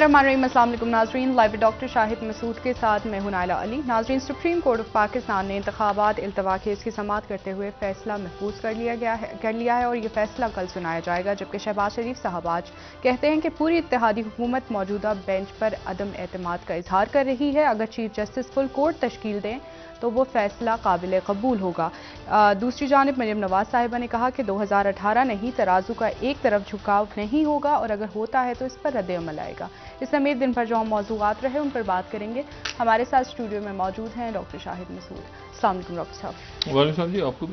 बिस्मिल्लाम नाजरीन live doctor Shahid Masood के साथ मैं हूं नायला अली नाजरीन सुप्रीम कोर्ट ऑफ पाकिस्तान ने इंतबात अल्तवा केस की समात करते हुए फैसला महफूज कर लिया गया है कर लिया है और ये फैसला कल सुनाया जाएगा जबकि शहबाज शरीफ साहब आज कहते हैं कि पूरी इतिहादी हुकूमत मौजूदा बेंच पर अदम अतमाद का इजहार कर रही है अगर चीफ जस्टिस फुल कोर्ट तश्कील दें तो वो फैसला काबिल कबूल होगा दूसरी जानब मरियम नवाज साहिबा ने कहा कि दो हज़ार अठारह नहीं तराजू का एक तरफ झुकाव नहीं होगा और अगर होता है तो इस पर रद्दमल अमल आएगा इस समेत दिन भर जो हम मौजूद रहे उन पर बात करेंगे हमारे साथ स्टूडियो में मौजूद हैं डॉक्टर शाहिद मसूद डॉक्टर साहब आपको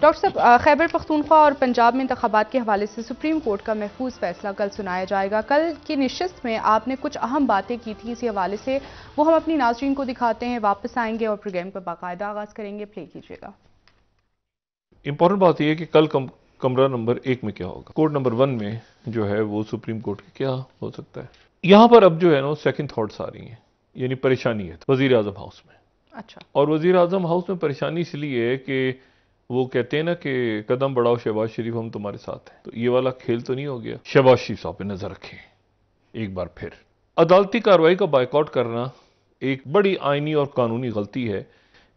डॉक्टर साहब खैबर पख्तूनख्वा और पंजाब में इंतबात के हवाले से सुप्रीम कोर्ट का महफूज फैसला कल सुनाया जाएगा कल की नशस्त में आपने कुछ अहम बातें की थी इसी हवाले से वो हम अपनी नाजरन को दिखाते हैं वापस आएंगे और प्रोग्राम पर बाकायदा आगाज़ करेंगे प्ले कीजिएगा इंपॉर्टेंट बात यह है कि कल कम, कमरा नंबर एक में क्या होगा कोर्ट नंबर वन में जो है वो सुप्रीम कोर्ट के क्या हो सकता है यहाँ पर अब जो है ना सेकेंड थाट्स आ रही हैं यानी परेशानी है वजीर अजम हाउस में अच्छा और वजीर अजम हाउस में परेशानी इसलिए कि वो कहते हैं ना कि कदम बढ़ाओ शहबाज शरीफ हम तुम्हारे साथ हैं तो ये वाला खेल तो नहीं हो गया शहबाज शरीफ साहब पर नज़र रखें एक बार फिर अदालती कार्रवाई का बाइकआउट करना एक बड़ी आइनी और कानूनी गलती है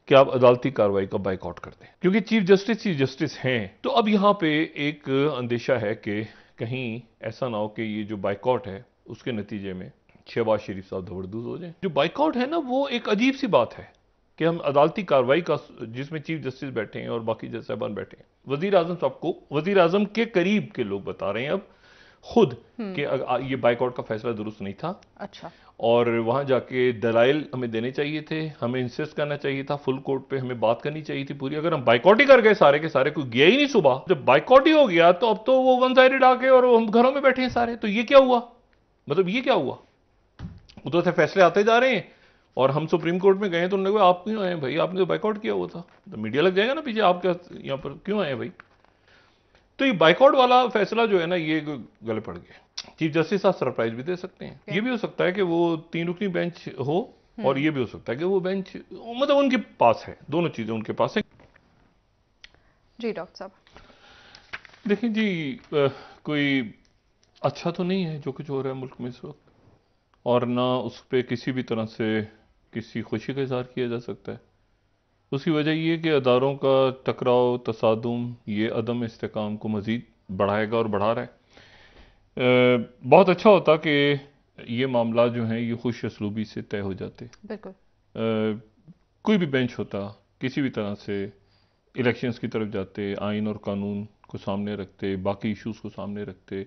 कि आप अदालती कार्रवाई का बाइकआउट कर दें क्योंकि चीफ जस्टिस चीफ जस्टिस हैं तो अब यहाँ पे एक अंदेशा है कि कहीं ऐसा ना हो कि ये जो बाइकआउट है उसके नतीजे में शहबाज शरीफ साहब धबरदूज हो जाए जो बाइकआउट है ना वो एक अजीब सी बात है कि हम अदालती कार्रवाई का जिसमें चीफ जस्टिस बैठे हैं और बाकी जज साहबान बैठे हैं वजी अजम साहब को वजी अजम के करीब के लोग बता रहे हैं अब खुद हम्म। कि ये बाइकआउट का फैसला दुरुस्त नहीं था अच्छा और वहां जाके दलाइल हमें देने चाहिए थे हमें इंसिस करना चाहिए था फुल कोर्ट पे हमें बात करनी चाहिए थी पूरी अगर हम बाइकआउट ही कर गए सारे के सारे कोई गया ही नहीं सुबह जब बाइकआउट ही हो गया तो अब तो वो वन साइडेड आके और हम घरों में बैठे हैं सारे तो ये क्या हुआ मतलब ये क्या हुआ उधर तो से फैसले आते जा रहे हैं और हम सुप्रीम कोर्ट में गए तो उन्होंने कहा आप क्यों आए भाई आपने तो बाइकआउट किया हुआ था तो मीडिया लग जाएगा ना पीछे आप क्या यहाँ पर क्यों आए भाई तो ये बाइकआउट वाला फैसला जो है ना ये गले पड़ गया चीफ जस्टिस आप सरप्राइज भी दे सकते हैं ये भी हो सकता है कि वो तीन रुकनी बेंच हो हम्म। और ये भी हो सकता है कि वो बेंच मतलब उनके पास है दोनों चीज़ें उनके पास है जी डॉक्टर साहब देखिए जी कोई अच्छा तो नहीं है जो कुछ हो रहा है मुल्क में इस वक्त और ना उस पर किसी भी तरह से किसी खुशी का इजहार किया जा सकता है उसकी वजह यह कि अदारों का टकराव तसादम ये अदम इसकाम को मज़ीद बढ़ाएगा और बढ़ा रहा है आ, बहुत अच्छा होता कि ये मामला जो हैं ये खुश असलूबी से तय हो जाते आ, कोई भी बेंच होता किसी भी तरह से इलेक्शंस की तरफ जाते आइन और कानून को सामने रखते बाकी इश्यूज़ को सामने रखते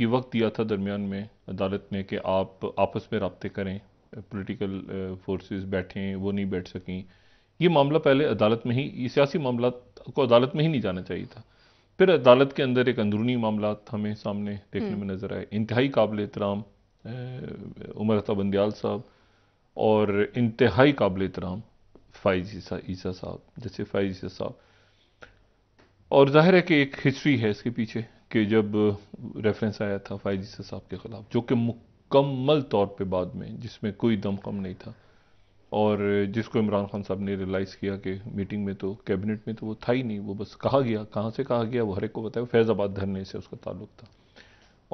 ये वक्त दिया था दरमियान में अदालत ने कि आप आपस में रबते करें पोलिटिकल फोर्सेस uh, बैठे हैं वो नहीं बैठ सकें ये मामला पहले अदालत में ही सियासी मामला को अदालत में ही नहीं जाना चाहिए था फिर अदालत के अंदर एक अंदरूनी मामला हमें सामने देखने हम्म। में नज़र आए इंतहाई काबिल एहतराम उमर अता बंदयाल साहब और इंतहाई काबिल एहतराम फ़ाइज ईसा साहब जैसे फ़ाइज ईसा साहब और जाहिर है कि एक हिस्ट्री है इसके पीछे कि जब रेफरेंस आया था फ़ाइज ईसा साहब के ख़िलाफ़ जो कि मुकम्मल तौर पे बाद में जिसमें कोई दमखम नहीं था और जिसको इमरान खान साहब ने रियलाइज़ किया कि मीटिंग में तो कैबिनेट में तो वो था ही नहीं वो बस कहा गया कहाँ से कहा गया वो हर एक को बताया फैज़ाबाद धरने से उसका ताल्लुक था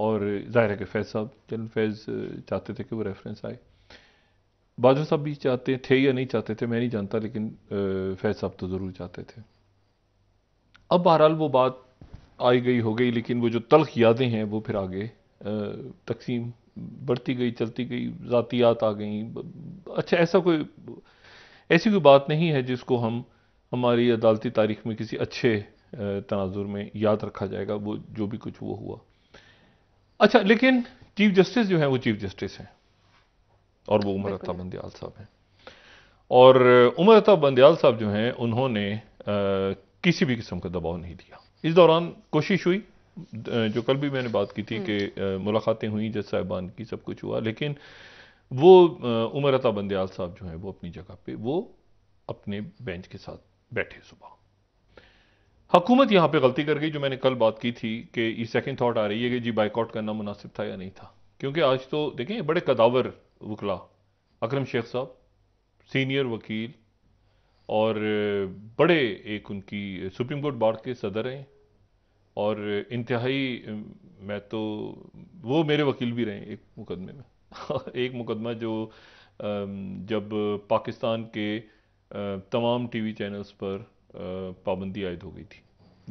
और ज़ाहिर है कि फैज़ साहब चल फैज़ चाहते थे कि वो रेफरेंस आए बाजवा साहब भी चाहते थे या नहीं चाहते थे मैं नहीं जानता लेकिन फैज़ साहब तो ज़रूर चाहते थे अब बहरहाल वो बात आई गई हो गई लेकिन वो जो तलख यादें हैं वो फिर आगे तकसीम बढ़ती गई चलती गई ज़ातियात आ गई अच्छा ऐसा कोई ऐसी कोई बात नहीं है जिसको हम हमारी अदालती तारीख में किसी अच्छे तनाजुर में याद रखा जाएगा वो जो भी कुछ वो हुआ अच्छा लेकिन चीफ जस्टिस जो है वो चीफ जस्टिस हैं और वो उमर अता बंदयाल साहब हैं और उमर अता बंदयाल साहब जो हैं उन्होंने आ, किसी भी किस्म का दबाव नहीं दिया इस दौरान कोशिश हुई जो कल भी मैंने बात की थी हम्म। कि मुलाकातें हुई जज साहिबान की सब कुछ हुआ लेकिन वो उमर अता बंदयाल साहब जो है वो अपनी जगह पे वो अपने बेंच के साथ बैठे सुबह हकूमत यहाँ पे गलती कर गई जो मैंने कल बात की थी कि ये सेकंड थॉट आ रही है कि जी बाइकआउट करना मुनासिब था या नहीं था क्योंकि आज तो देखें बड़े कदावर वकला अकरम शेख साहब सीनियर वकील और बड़े एक उनकी सुप्रीम कोर्ट बार के सदर हैं और इंतहाई मैं तो वो मेरे वकील भी रहे एक मुकदमे में एक मुकदमा जो जब पाकिस्तान के तमाम टीवी चैनल्स पर पाबंदी आयद हो गई थी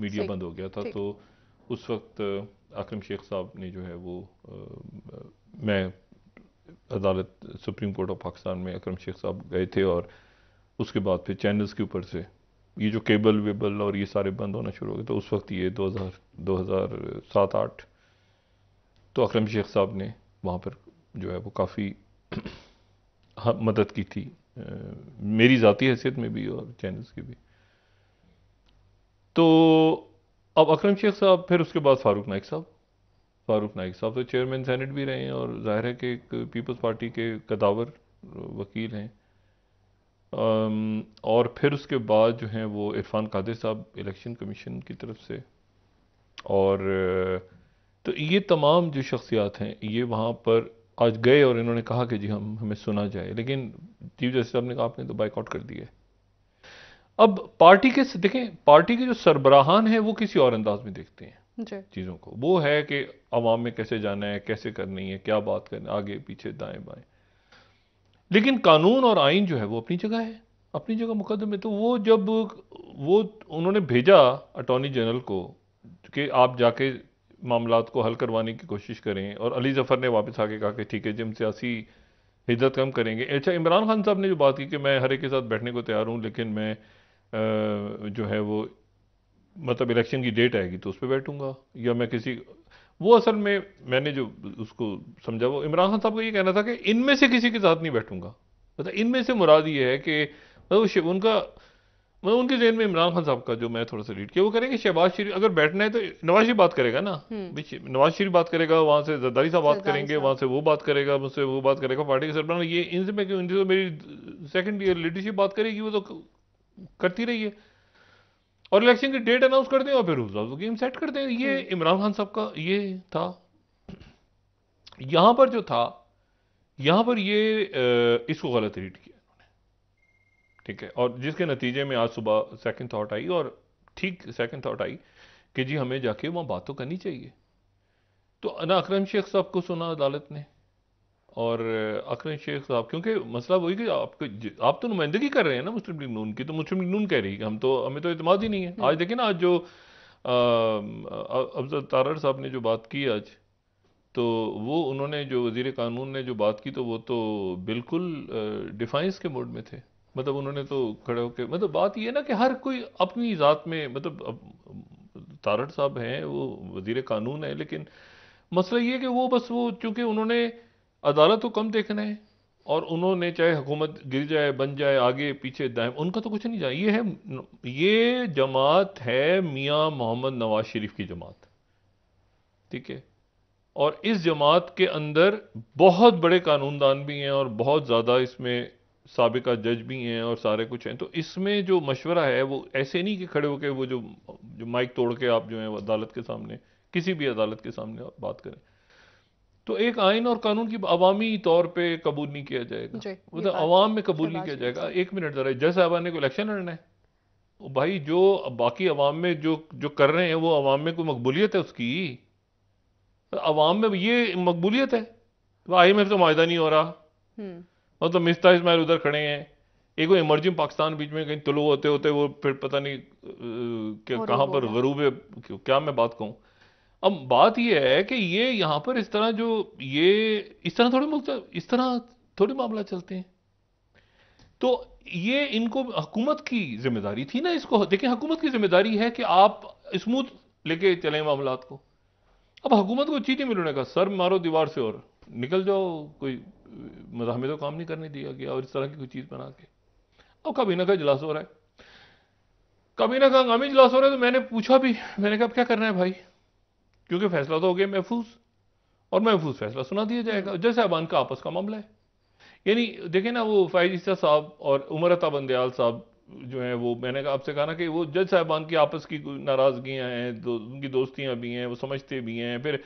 मीडिया बंद हो गया था तो उस वक्त अक्रम शेख साहब ने जो है वो मैं अदालत सुप्रीम कोर्ट ऑफ पाकिस्तान में अकरम शेख साहब गए थे और उसके बाद फिर चैनल्स के ऊपर से ये जो केबल वेबल और ये सारे बंद होना शुरू हो गए तो उस वक्त ये दो हज़ार दो हज़ार सात आठ तो अक्रम शेख साहब ने वहाँ पर जो है वो काफ़ी हाँ, मदद की थी मेरी ज़ाती हैसियत में भी और चैनल्स की भी तो अब अक्रम शेख साहब फिर उसके बाद फारूक नाइक साहब फारूक नाइक साहब तो चेयरमैन सैनेट भी रहे हैं और जाहिर है कि एक पीपल्स पार्टी के कदावर वकील हैं और फिर उसके बाद जो है वो इरफान कादिर साहब इलेक्शन कमीशन की तरफ से और तो ये तमाम जो शख्सियात हैं ये वहाँ पर आज गए और इन्होंने कहा कि जी हम हमें सुना जाए लेकिन चीफ जस्टिस साहब ने कहा आपने तो बाइकआउट कर दिया अब पार्टी के देखें पार्टी के जो सरबराहान हैं वो किसी और अंदाज में देखते हैं चीज़ों को वो है कि अवाम में कैसे जाना है कैसे करनी है क्या बात करनी आगे पीछे दाएं बाएं लेकिन कानून और आइन जो है वो अपनी जगह है अपनी जगह मुकदम है तो वो जब वो उन्होंने भेजा अटॉर्नी जनरल को कि आप जाके मामला को हल करवाने की कोशिश करें और अली जफ़र ने वापस आके कहा कि ठीक है जिम सियासी हिजत कम करेंगे अच्छा इमरान खान साहब ने जो बात की कि मैं हर एक के साथ बैठने को तैयार हूँ लेकिन मैं आ, जो है वो मतलब इलेक्शन की डेट आएगी तो उस पर बैठूँगा या मैं किसी वो असल में मैंने जो उसको समझा वो इमरान खान साहब का ये कहना था कि इनमें से किसी के साथ नहीं बैठूंगा मतलब इनमें से मुराद ये है कि मतलब उनका मतलब उनके जहन में इमरान खान साहब का जो मैं थोड़ा सा रीड किया वो करेंगे शहबाज शरीफ अगर बैठना है तो नवाज शरीफ बात करेगा ना हम्म। नवाज शरीफ बात करेगा वहाँ से जरदारी साहब बात करेंगे वहाँ से वो बात करेगा मुझसे वो बात करेगा पार्टी के सरबरा ये इनसे मैं इनसे तो मेरी सेकेंड ईयर लीडरशिप बात करेगी वो तो करती रही है और इलेक्शन की डेट अनाउंस कर दें और फिर रूल्स गेम सेट कर दें ये हम्म। इमरान खान साहब का ये था यहां पर जो था यहां पर ये इसको गलत रीड किया ठीक है और जिसके नतीजे में आज सुबह सेकंड थॉट आई और ठीक सेकंड थॉट आई कि जी हमें जाके वहां बात तो करनी चाहिए तो अना अक्रम शेख साहब को सुना अदालत ने और अकरम शेख साहब क्योंकि मसला वही कि आपको आप तो नुमाइंदगी कर रहे हैं ना मुस्लिम लीग नून की तो मुस्लिम लीग नून कह रही है हम तो हमें तो अतमाद ही नहीं है आज देखिए ना आज जो अफजल तारड़ साहब ने जो बात की आज तो वो उन्होंने जो वजीर कानून ने जो बात की तो वो तो बिल्कुल डिफाइंस के मोड में थे मतलब उन्होंने तो खड़े होकर मतलब बात यह ना कि हर कोई अपनी ज़ात में मतलब तारड़ साहब हैं वो वजीर कानून है लेकिन मसला ये कि वो बस वो चूँकि उन्होंने अदालत तो कम देखना है और उन्होंने चाहे हुकूमत गिर जाए बन जाए आगे पीछे दाएं उनका तो कुछ नहीं जाए ये है ये जमात है मियाँ मोहम्मद नवाज शरीफ की जमात ठीक है और इस जमात के अंदर बहुत बड़े कानूनदान भी हैं और बहुत ज़्यादा इसमें सबका जज भी हैं और सारे कुछ हैं तो इसमें जो मशवरा है वो ऐसे नहीं कि खड़े होकर वो जो जो माइक तोड़ के आप जो है अदालत के सामने किसी भी अदालत के सामने बात करें तो एक आइन और कानून की अवामी तौर पर कबूल नहीं किया जाएगा मतलब अवाम में कबूल नहीं किया जाएगा एक मिनट ज़रा जज साहबान ने को इलेक्शन लड़ना है भाई जो बाकी अवाम में जो जो कर रहे हैं वो अवाम में कोई मकबूलियत है उसकी अवाम में ये मकबूलियत है तो आई एम एफ तो माहा नहीं हो रहा हम्म। मतलब तो मिस्ता इसमाइल उधर खड़े हैं एक वो इमर्जिंग पाकिस्तान बीच में कहीं तुलू होते होते वो फिर पता नहीं क्या कहाँ पर गरूब क्या मैं बात कहूँ अब बात यह है कि ये यहां पर इस तरह जो ये इस तरह थोड़े मुल्क इस तरह थोड़े मामला चलते हैं तो ये इनको हुकूमत की जिम्मेदारी थी ना इसको देखिए हुकूमत की जिम्मेदारी है कि आप स्मूथ लेके चलें मामला को अब हुकूमत को चीटी मिलने का सर मारो दीवार से और निकल जाओ कोई मजामे तो काम नहीं करने दिया गया और इस तरह की कोई चीज़ बना के अब कभी ना कभी इजलास हो रहा है कभी ना कहा हंगामी इजलास हो रहा है तो मैंने पूछा भी मैंने कहा क्या करना है भाई क्योंकि फैसला तो हो गया महफूज और महफूज फैसला सुना दिया जाएगा जैसे अबान का आपस का मामला है यानी देखें ना वो फायद ईसा साहब और उमर बंदयाल साहब जो हैं वो मैंने आपसे कहा ना कि वो जज साहबान की आपस की नाराज़गियाँ हैं दो, उनकी दोस्तियाँ भी हैं वो समझते भी हैं फिर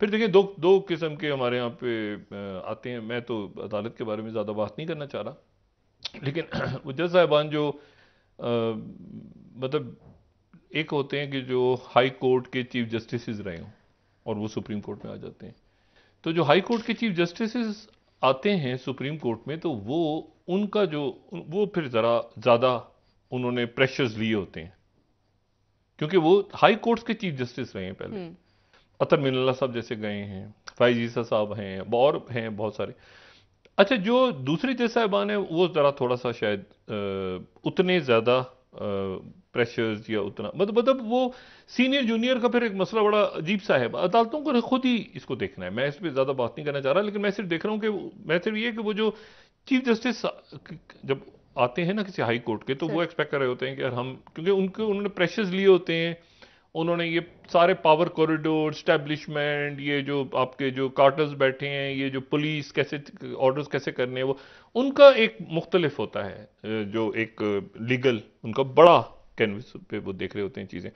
फिर देखिए दो दो किस्म के हमारे यहाँ पे आते हैं मैं तो अदालत के बारे में ज़्यादा बात नहीं करना चाह रहा लेकिन वो जज साहबान जो आ, मतलब एक होते हैं कि जो हाई कोर्ट के चीफ जस्टिस रहे हों और वो सुप्रीम कोर्ट में आ जाते हैं तो जो हाई कोर्ट के चीफ जस्टिस आते हैं सुप्रीम कोर्ट में तो वो उनका जो वो फिर ज़रा ज़्यादा उन्होंने प्रेशर्स लिए होते हैं क्योंकि वो हाई कोर्ट्स के चीफ जस्टिस रहे हैं पहले हम्म। अतर मिनल्ला साहब जैसे गए हैं फाइजीसा साहब हैं और हैं बहुत सारे अच्छा जो दूसरे जैसा साहबान हैं वो ज़रा थोड़ा सा शायद उतने ज़्यादा प्रेशर्स या उतना मतलब मतलब वो सीनियर जूनियर का फिर एक मसला बड़ा अजीब सा है अदालतों को खुद ही इसको देखना है मैं इस पर ज़्यादा बात नहीं करना चाह रहा लेकिन मैं सिर्फ देख रहा हूँ कि मैं सिर्फ ये कि वो जो चीफ जस्टिस जब आते हैं ना किसी हाई कोर्ट के तो वो एक्सपेक्ट कर रहे होते हैं कि यार हम क्योंकि उनके उन्होंने प्रेशर्स लिए होते हैं उन्होंने ये सारे पावर कॉरिडोर स्टैब्लिशमेंट ये जो आपके जो कार्टर्स बैठे हैं ये जो पुलिस कैसे ऑर्डर्स कैसे करने हैं वो उनका एक मुख्तलिफ होता है जो एक लीगल उनका बड़ा कैनवस पे वो देख रहे होते हैं चीज़ें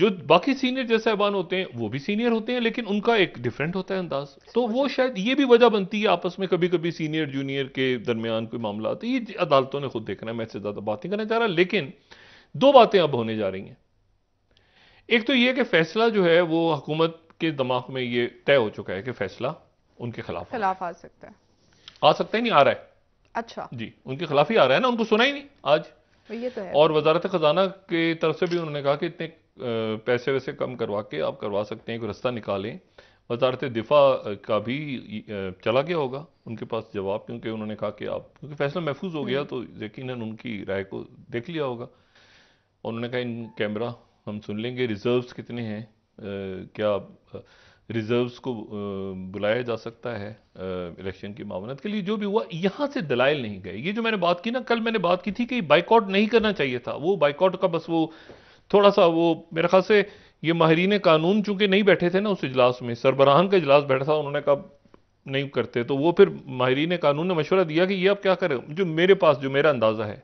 जो बाकी सीनियर जैसे साहबान होते हैं वो भी सीनियर होते हैं लेकिन उनका एक डिफरेंट होता है अंदाज तो वो शायद ये भी वजह बनती है आपस में कभी कभी सीनियर जूनियर के दरमियान कोई मामला आता तो है ये अदालतों ने खुद देखना है मैं इससे ज़्यादा बात नहीं करना चाह रहा लेकिन दो बातें अब होने जा रही हैं एक तो ये कि फैसला जो है वो हकूमत के दिमाग में ये तय हो चुका है कि फैसला उनके खिलाफ खिलाफ आ सकता है आ सकता ही नहीं आ रहा है अच्छा जी उनके खिलाफ ही आ रहा है ना उनको सुना ही नहीं आज तो ये तो है और वजारत खजाना की तरफ से भी उन्होंने कहा कि इतने पैसे वैसे कम करवा के आप करवा सकते हैं एक रास्ता निकालें वजारत दिफा का भी चला गया होगा उनके पास जवाब क्योंकि उन्होंने कहा कि आप क्योंकि फैसला महफूज हो गया हम्म। तो यकीन उनकी राय को देख लिया होगा उन्होंने कहा इन कैमरा हम सुन लेंगे रिज़र्व्स कितने हैं क्या रिज़र्व्स को बुलाया जा सकता है इलेक्शन की मामलत के लिए जो भी हुआ यहाँ से दलाइल नहीं गए ये जो मैंने बात की ना कल मैंने बात की थी कि बाइकआउट नहीं करना चाहिए था वो बाइकआउट का बस वो थोड़ा सा वो मेरे ख्याल से ये माहरीन कानून चूंकि नहीं बैठे थे ना उस इजलास में सरबराहान का इजलास बैठा था उन्होंने कहा नहीं करते तो वो फिर माहरीन कानून ने मशवरा दिया कि ये अब क्या करें जो मेरे पास जो मेरा अंदाज़ा है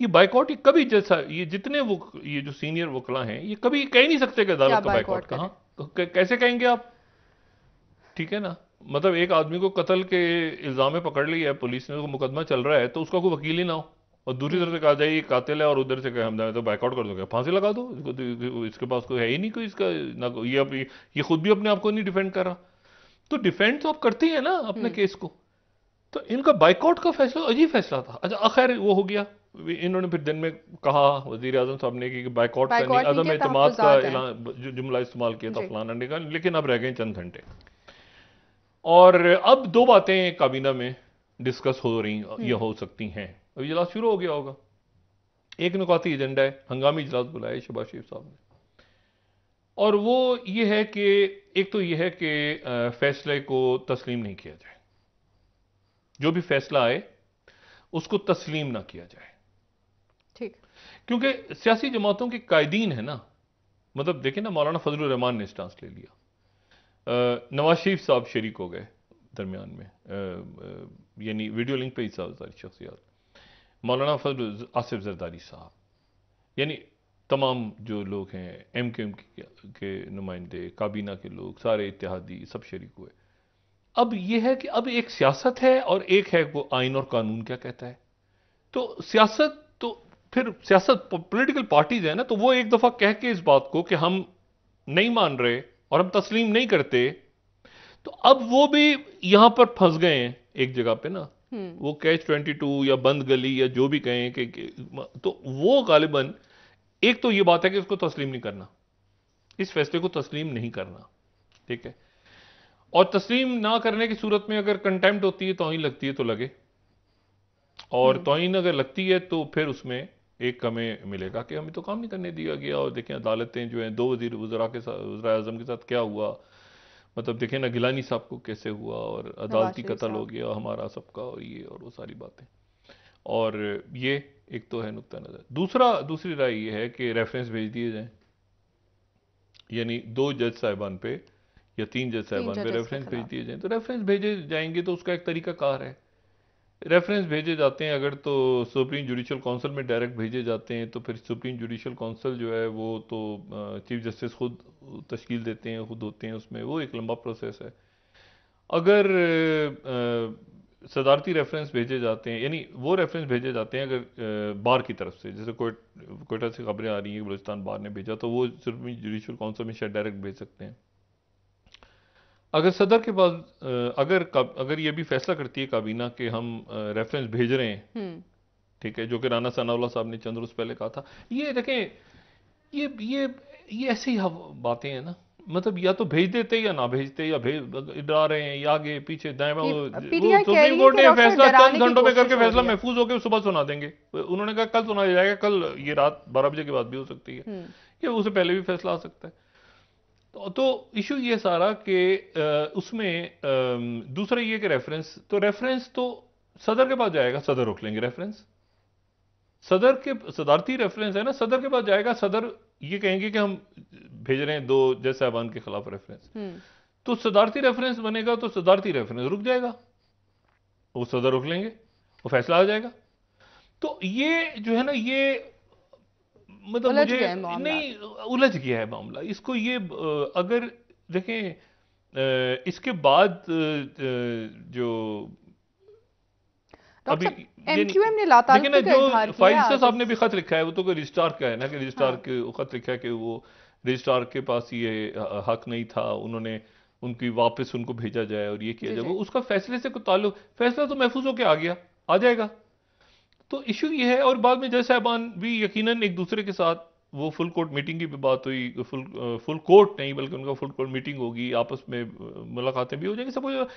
ये बाइकआउट ये कभी जैसा ये जितने वो ये जो सीनियर वकला हैं ये कभी कह ही नहीं सकते कि अदालत का बाइकआउट कहाँ कैसे कहेंगे आप ठीक है ना मतलब एक आदमी को कत्ल के इल्ज़ाम में पकड़ लिया है पुलिस ने उसको मुकदमा चल रहा है तो उसका कोई वकील ही ना हो और दूसरी तरफ से कहा जाए ये कातिल है और उधर से कहे हम तो बाइकआउट कर दोगे फांसी लगा दो तो, इसके पास कोई है ही नहीं कोई इसका ना ये ये खुद भी अपने आप को नहीं डिफेंड कर रहा तो डिफेंड तो आप करती है ना अपने हम्म। केस को तो इनका बाइकआउट का फैसला अजीब फैसला था अच्छा खैर वो हो गया इन्होंने फिर दिन में कहा वजीर आजम साहब ने कि बाइकआउट करनी अदम तो एतमाद का जो जुमला इस्तेमाल किया था फलाना ने कहा लेकिन अब रह गए चंद घंटे और अब दो बातें काबीना में डिस्कस हो रही हम्म। या हो सकती हैं अब इजलास शुरू हो गया होगा एक निकाती एजेंडा है हंगामी इजलास बुलाए शबाज शरीफ साहब ने और वो ये है कि एक तो ये है कि फैसले को तस्लीम नहीं किया जाए जो भी फैसला आए उसको तस्लीम ना किया जाए क्योंकि सियासी जमातों के कायदीन है ना मतलब देखें ना मौलाना फजल रहमान ने स्टांस ले लिया नवाज शरीफ साहब शरीक हो गए दरमियान में यानी वीडियो लिंक पर ही साहब सारी शख्सियात मौलाना फजल आसिफ जरदारी साहब यानी तमाम जो लोग हैं एम के एम के नुमाइंदे काबीना के लोग सारे इतिहादी सब शरीक हुए अब यह है कि अब एक सियासत है और एक है वो आइन और कानून क्या कहता है तो सियासत फिर सियासत पॉलिटिकल पार्टीज हैं ना तो वो एक दफ़ा कह के इस बात को कि हम नहीं मान रहे और हम तस्लीम नहीं करते तो अब वो भी यहाँ पर फंस गए हैं एक जगह पे ना हम्म। वो कैच ट्वेंटी टू या बंद गली या जो भी कहें कि तो वो गालिबन एक तो ये बात है कि उसको तस्लीम नहीं करना इस फैसले को तस्लीम नहीं करना ठीक है और तस्लीम ना करने की सूरत में अगर कंटेम्प्ट होती है तो ही लगती है तो लगे और हम्म। तोहिन अगर लगती है तो फिर उसमें एक हमें मिलेगा कि हमें तो काम नहीं करने दिया गया और देखें अदालतें जो हैं दो वजीर वजरा के साथ वजरा अजम के साथ क्या हुआ मतलब देखें ना गिलानी साहब को कैसे हुआ और अदालती कत्ल हो गया हमारा सबका और ये और वो सारी बातें और ये एक तो है नुकता नज़र दूसरा दूसरी राय ये है कि रेफरेंस भेज दिए जाए यानी दो जज साहिबान पे या तीन जज साहिबान पे रेफरेंस भेज दिए जाए तो रेफरेंस भेजे जाएंगे तो उसका एक तरीका कार है रेफरेंस भेजे जाते हैं अगर तो सुप्रीम जुडिशल काउंसिल में डायरेक्ट भेजे जाते हैं तो फिर सुप्रीम जुडिशल काउंसिल जो है वो तो चीफ जस्टिस खुद तश्कील देते हैं खुद होते हैं उसमें वो एक लंबा प्रोसेस है अगर सदारती रेफरेंस भेजे जाते हैं यानी वो रेफरेंस भेजे जाते हैं अगर बार की तरफ से जैसे कोट कोयटा से खबरें आ रही हैं बलोचिस्तान बार ने भेजा तो वो सुप्रीम जुडिशल काउंसिल में शायद डायरेक्ट भेज सकते हैं अगर सदर के बाद अगर अगर ये भी फैसला करती है काबीना कि हम रेफरेंस भेज रहे हैं हम्म। ठीक है जो कि राना सनाउल्ला साहब ने चंद्र पहले कहा था ये देखें ये ये ये ऐसी ही बातें हैं ना मतलब या तो भेज देते या ना भेजते या भेज डरा रहे हैं या आगे पीछे दाएं सुप्रीम कोर्ट ने फैसला चंद घंटों में करके फैसला महफूज होकर सुबह सुना देंगे उन्होंने कहा कल सुना जाएगा कल ये रात बारह बजे के बाद भी हो सकती है हम्म। या उससे पहले भी फैसला आ सकता है तो तो इशू ये सारा कि उसमें दूसरा ये कि रेफरेंस तो रेफरेंस तो सदर के पास जाएगा सदर रोक लेंगे रेफरेंस सदर के सदारती रेफरेंस है ना सदर के पास जाएगा सदर ये कहेंगे कि हम भेज रहे हैं दो जज साहबान के खिलाफ रेफरेंस हम्म। तो सदारती रेफरेंस बनेगा तो सदारती रेफरेंस रुक जाएगा वो सदर रुक लेंगे वो फैसला आ जाएगा तो ये जो है ना ये मतलब मुझे नहीं उलझ गया है मामला इसको ये अगर देखें इसके बाद जो अभी एमक्यूएम ने लाता लेकिन जो फाइल साहब ने भी खत लिखा है वो तो रजिस्ट्रार का है ना कि रजिस्ट्रार हाँ। के खत लिखा है कि वो रजिस्ट्रार के पास ये हक नहीं था उन्होंने उनकी वापस उनको भेजा जाए और ये किया जाए वो उसका फैसले से कोई ताल्लुक फैसला तो महफूज होकर आ गया आ जाएगा तो इशू ये है और बाद में जज साहबान भी यकीनन एक दूसरे के साथ वो फुल कोर्ट मीटिंग की भी बात हुई फुल फुल कोर्ट नहीं बल्कि उनका फुल कोर्ट मीटिंग होगी आपस में मुलाकातें भी हो जाएंगी सब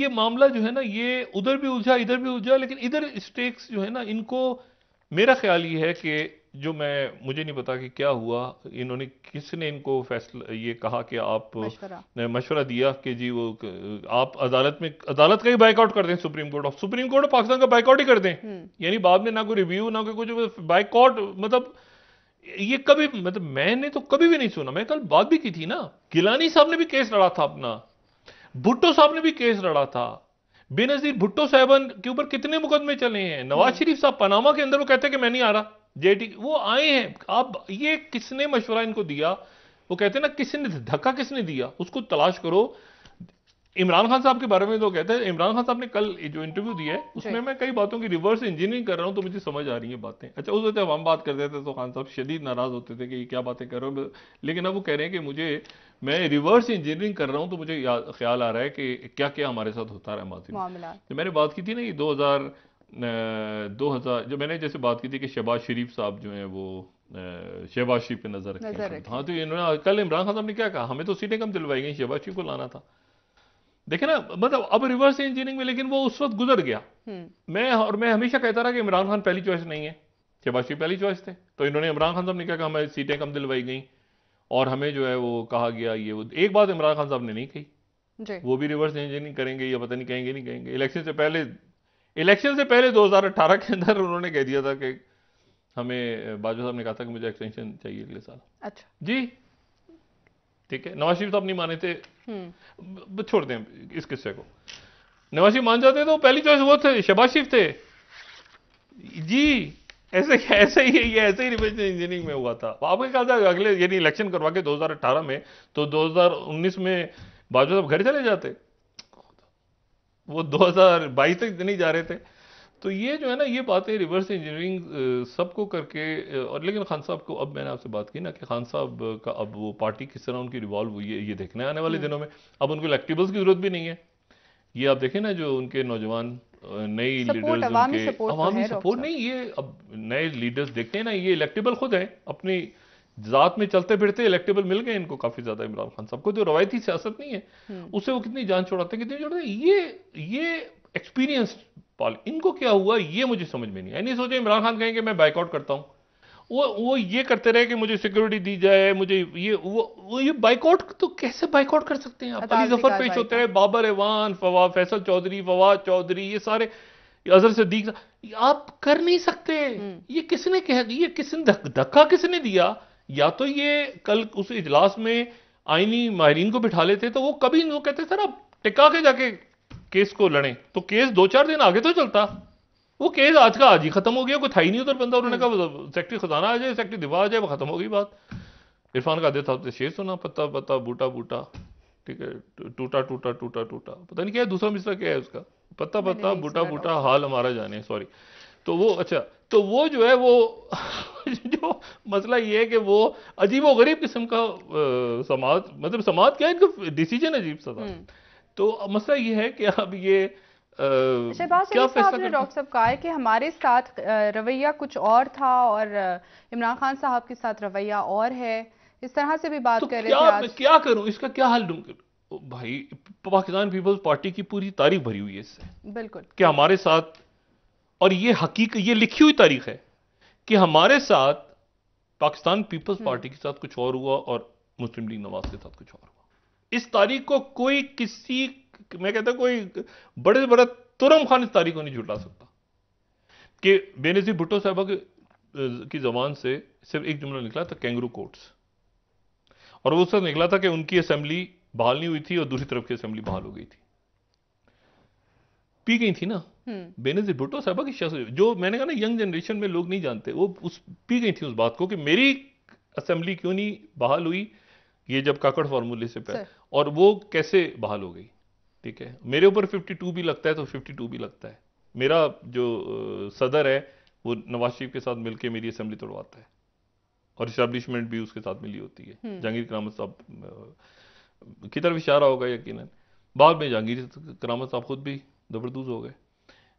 ये मामला जो है ना ये उधर भी उलझा इधर भी उलझा लेकिन इधर स्टेक्स जो है ना इनको मेरा ख्याल ये है कि जो मैं मुझे नहीं पता कि क्या हुआ इन्होंने किसने इनको फैसला ये कहा कि आप मशवरा दिया कि जी वो आप अदालत में अदालत का ही बाइकआउट कर दें supreme court of supreme court of Pakistan का बाइकआउट ही कर दें हम्म। यानी बाद में ना कोई रिव्यू ना कोई कुछ बाइकआउट मतलब ये कभी मतलब मैंने तो कभी भी नहीं सुना मैं कल बात भी की थी ना गिलानी साहब ने भी केस लड़ा था अपना भुट्टो साहब ने भी केस लड़ा था बेनजीर भुट्टो साहबन के ऊपर कितने मुकदमे चले हैं नवाज हम्म। शरीफ साहब पनामा के अंदर वो कहते हैं कि मैं नहीं आ रहा जेटी वो आए हैं अब ये किसने मशवरा इनको दिया वो कहते हैं ना किसने धक्का किसने दिया उसको तलाश करो इमरान खान साहब के बारे में तो कहते हैं इमरान खान साहब ने कल जो इंटरव्यू दिया है उसमें मैं कई बातों की रिवर्स इंजीनियरिंग कर रहा हूं तो मुझे समझ आ रही है बातें अच्छा उस वक्त हम बात करते थे तो खान साहब शदीद नाराज होते थे कि ये क्या बातें कर रहे हो लेकिन अब वो कह रहे हैं कि मुझे मैं रिवर्स इंजीनियरिंग कर रहा हूँ तो मुझे ख्याल आ रहा है कि क्या क्या हमारे साथ होता रहा है माजी तो मैंने बात की थी ना ये दो दो हज़ार जो मैंने जैसे बात की थी कि शहबाज शरीफ साहब जो हैं वो शहबाज शरीफ पे नज़र रखें हाँ तो इन्होंने कल इमरान खान साहब ने क्या कहा हमें तो सीटें कम दिलवाई गई शहबाज शरीफ को लाना था देखे ना मतलब अब रिवर्स इंजीनियरिंग में लेकिन वो उस वक्त गुजर गया हम्म। मैं और मैं हमेशा कहता रहा कि इमरान खान पहली चॉइस नहीं है शहबाज शरीफ पहली चॉइस थे तो इन्होंने इमरान खान साहब ने क्या कहा हमें सीटें कम दिलवाई गई और हमें जो है वो कहा गया ये वो एक बात इमरान खान साहब ने नहीं कही वो भी रिवर्स इंजीनियरिंग करेंगे या पता नहीं कहेंगे नहीं कहेंगे इलेक्शन से पहले इलेक्शन से पहले 2018 के अंदर उन्होंने कह दिया था कि हमें बाजवा साहब ने कहा था कि मुझे एक्सटेंशन चाहिए अगले साल अच्छा जी ठीक है नवाज शरीफ साहब नहीं माने थे हम्म। छोड़ दें इस किस्से को नवाज शरीफ मान जाते तो पहली चॉइस वो थे शबाज शरीफ थे जी ऐसे ऐसे ही ये ऐसे ही रिवर्स इंजीनियरिंग में हुआ था आपने कहा था अगले यानी इलेक्शन करवा के 2018 में तो 2019 में बाजवा साहब घर चले जाते वो 2022 तक नहीं जा रहे थे तो ये जो है ना ये बातें रिवर्स इंजीनियरिंग सबको करके और लेकिन खान साहब को अब मैंने आपसे बात की ना कि खान साहब का अब वो पार्टी किस तरह उनकी रिवॉल्व हुई है ये देखना है आने वाले हम्म। दिनों में अब उनको इलेक्टिबल्स की जरूरत भी नहीं है ये आप देखें ना जो उनके नौजवान नई लीडर्स तो सपोर्ट नहीं ये अब नए लीडर्स देखते हैं ना ये इलेक्टेबल खुद हैं अपनी जात में चलते फिरते इलेक्टेबल मिल गए इनको काफी ज्यादा इमरान खान साहब को जो रवायती सियासत नहीं है हम्म। उसे वो कितनी जान छोड़ाते कितनी छोड़ते ये ये एक्सपीरियंस पाल इनको क्या हुआ ये मुझे समझ में नहीं आया नहीं सोचे इमरान खान कहेंगे मैं बाइकआउट करता हूं वो वो ये करते रहे कि मुझे सिक्योरिटी दी जाए मुझे ये वो वो ये बाइकआउट तो कैसे बाइकआउट कर सकते हैं आप अली जफर पेश होते रहे बाबर एवान फवा फैसल चौधरी फवाद चौधरी ये सारे अजहर सदीक आप कर नहीं सकते हम्म। ये किसने कह ये किसने धक्का किसने दिया या तो ये कल उस इजलास में आईनी माहरीन को बिठा लेते तो वो कभी वो कहते सर आप टिका के जाके केस को लड़े तो केस दो चार दिन आगे तो चलता वो केस आज का आज ही खत्म हो गया कोई था ही नहीं उधर बंदा उन्होंने हम्म। कहा सेक्रेटरी खजाना आ जाए सेक्रेटरी दिवा आ जाए वो खत्म हो गई बात इरफान का देता तो शेर सुना पत्ता पत्ता बूटा बूटा ठीक है टूटा टूटा टूटा टूटा पता नहीं क्या है दूसरा मिसरा क्या है उसका पत्ता पत्ता बूटा बूटा हाल हमारा जाने सॉरी तो वो अच्छा तो वो जो है वो जो मसला ये है कि वो अजीब गरीब किस्म का समाज मतलब समाज क्या है इनका डिसीजन अजीब सा था हम्म। तो मसला ये है कि अब ये अच्छा, डॉक्टर साहब कहा है कि हमारे साथ रवैया कुछ और था और इमरान खान साहब के साथ रवैया और है इस तरह से भी बात तो कर रहे थे आज। क्या करूं इसका क्या हल दूं भाई पाकिस्तान पीपल्स पार्टी की पूरी तारीफ भरी हुई है इससे बिल्कुल कि हमारे साथ और ये हकीक ये लिखी हुई तारीख है कि हमारे साथ पाकिस्तान पीपल्स हम्म। पार्टी के साथ कुछ और हुआ और मुस्लिम लीग नवाज के साथ कुछ और हुआ इस तारीख को कोई किसी मैं कहता कोई बड़े से बड़ा तुरम खान इस तारीख को नहीं झुटला सकता कि बेनजीर भुट्टो साहबा के की जबान से सिर्फ एक जुमला निकला था कैंगरू कोर्ट्स और वो उस निकला था कि उनकी असेंबली बहाल नहीं हुई थी और दूसरी तरफ की असेंबली बहाल हो गई थी पी गई थी ना हम्म। बेनजीर भुट्टो साहबा की शख्स जो मैंने कहा ना यंग जनरेशन में लोग नहीं जानते वो उस पी गई थी उस बात को कि मेरी असेंबली क्यों नहीं बहाल हुई ये जब काकड़ फार्मूले से पहले और वो कैसे बहाल हो गई ठीक है मेरे ऊपर 52 भी लगता है तो 52 भी लगता है मेरा जो सदर है वो नवाज शरीफ के साथ मिलकर मेरी असेंबली तोड़वाता है और इस्टबलिशमेंट भी उसके साथ मिली होती है हम्म। जहांगीर करामत साहब की तरफ इशारा होगा यकीन बाद में जहांगीर करामत साहब खुद भी दबरदूज हो गए